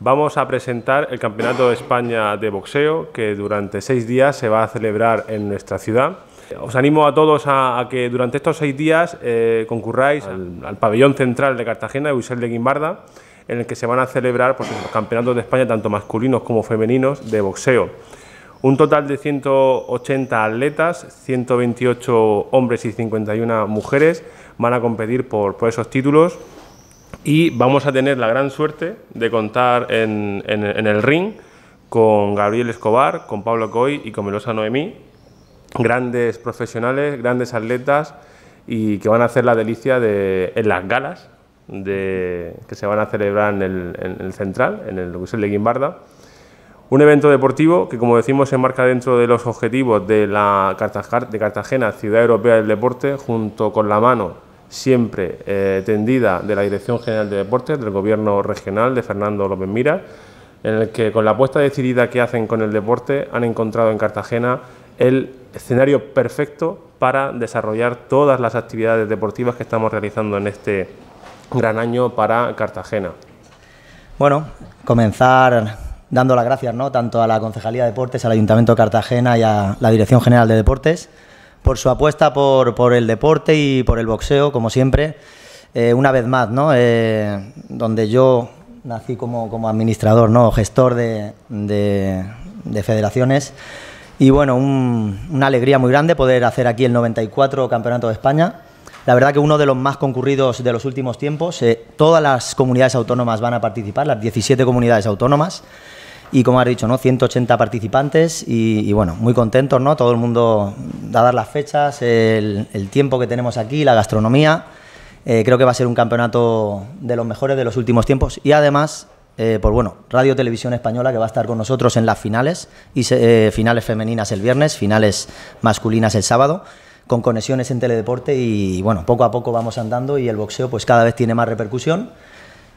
vamos a presentar el Campeonato de España de Boxeo, que durante seis días se va a celebrar en nuestra ciudad. Os animo a todos a, que durante estos seis días eh, concurráis al, pabellón central de Cartagena, de Buisel de Guimbarda, en el que se van a celebrar los pues, campeonatos de España, tanto masculinos como femeninos, de boxeo. Un total de 180 atletas, 128 hombres y 51 mujeres van a competir por esos títulos. Y vamos a tener la gran suerte de contar en, el ring con Gabriel Escobar, con Pablo Coy y con Melosa Noemí, grandes profesionales, grandes atletas y que van a hacer la delicia de, en las galas que se van a celebrar en el, Central, en el, lo de Guimbarda. Un evento deportivo que, como decimos, se enmarca dentro de los objetivos de, la de Cartagena, Ciudad Europea del Deporte, junto con la mano siempre eh, tendida de la Dirección General de Deportes del Gobierno Regional de Fernando López Mira, en el que con la apuesta decidida que hacen con el deporte han encontrado en Cartagena el escenario perfecto para desarrollar todas las actividades deportivas que estamos realizando en este gran año para Cartagena. Bueno, comenzar dando las gracias ¿no? tanto a la Concejalía de Deportes, al Ayuntamiento de Cartagena y a la Dirección General de Deportes por su apuesta por, el deporte y por el boxeo, como siempre. Eh, una vez más, ¿no? Eh, donde yo nací como, como administrador, ¿no? Gestor de, federaciones. Y bueno, una alegría muy grande poder hacer aquí el 94 Campeonato de España. La verdad que uno de los más concurridos de los últimos tiempos. Eh, todas las comunidades autónomas van a participar, las 17 comunidades autónomas y como has dicho, ¿no? 180 participantes y, bueno, muy contentos, ¿no? Todo el mundo a dar las fechas, el, tiempo que tenemos aquí, la gastronomía. Eh, creo que va a ser un campeonato de los mejores de los últimos tiempos y además, eh, por pues bueno, Radio Televisión Española que va a estar con nosotros en las finales, y eh, finales femeninas el viernes, finales masculinas el sábado con conexiones en teledeporte y bueno, poco a poco vamos andando y el boxeo pues cada vez tiene más repercusión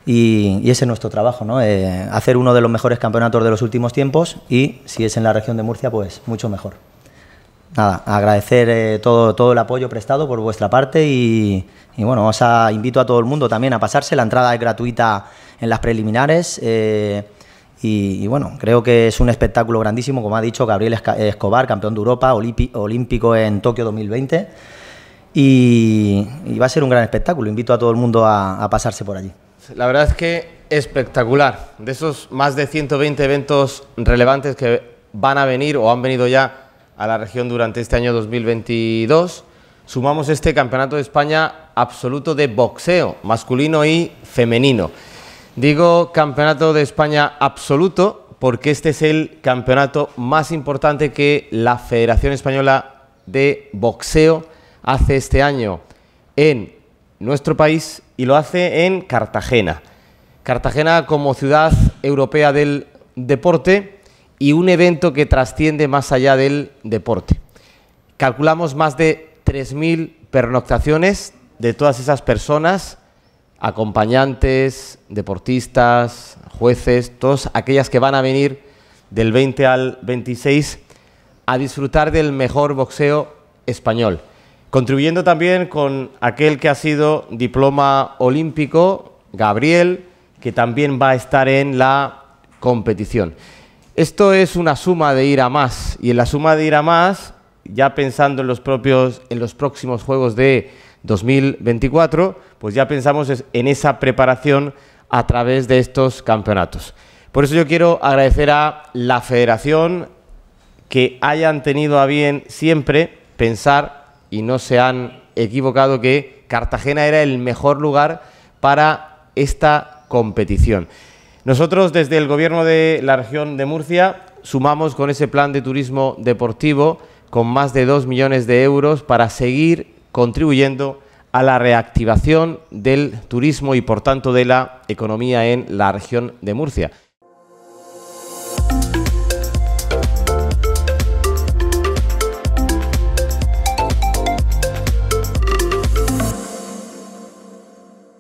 y, ese es nuestro trabajo, ¿no? Eh, hacer uno de los mejores campeonatos de los últimos tiempos y si es en la región de Murcia, pues mucho mejor. Nada, agradecer eh, todo, todo el apoyo prestado por vuestra parte y, bueno, os invito a todo el mundo también a pasarse. La entrada es gratuita en las preliminares. Eh, y, bueno, creo que es un espectáculo grandísimo, como ha dicho Gabriel Escobar, campeón de Europa, olímpico en Tokio 2020. Y, va a ser un gran espectáculo. Invito a todo el mundo a pasarse por allí. La verdad es que espectacular. De esos más de 120 eventos relevantes que van a venir o han venido ya a la región durante este año 2022, sumamos este Campeonato de España absoluto de boxeo masculino y femenino. Digo Campeonato de España absoluto porque este es el campeonato más importante que la Federación Española de Boxeo hace este año en nuestro país y lo hace en Cartagena. Cartagena como ciudad europea del deporte y un evento que trasciende más allá del deporte. Calculamos más de 3.000 pernoctaciones de todas esas personas, acompañantes, deportistas, jueces, todas aquellas que van a venir del 20 al 26 a disfrutar del mejor boxeo español. Contribuyendo también con aquel que ha sido diploma olímpico, Gabriel, que también va a estar en la competición. Esto es una suma de ir a más y en la suma de ir a más, ya pensando en los propios en los próximos juegos de 2024, pues ya pensamos en esa preparación a través de estos campeonatos. Por eso yo quiero agradecer a la federación que hayan tenido a bien siempre pensar y no se han equivocado que Cartagena era el mejor lugar para esta competición. Nosotros desde el Gobierno de la región de Murcia sumamos con ese plan de turismo deportivo con más de 2 millones de euros para seguir contribuyendo a la reactivación del turismo y por tanto de la economía en la región de Murcia.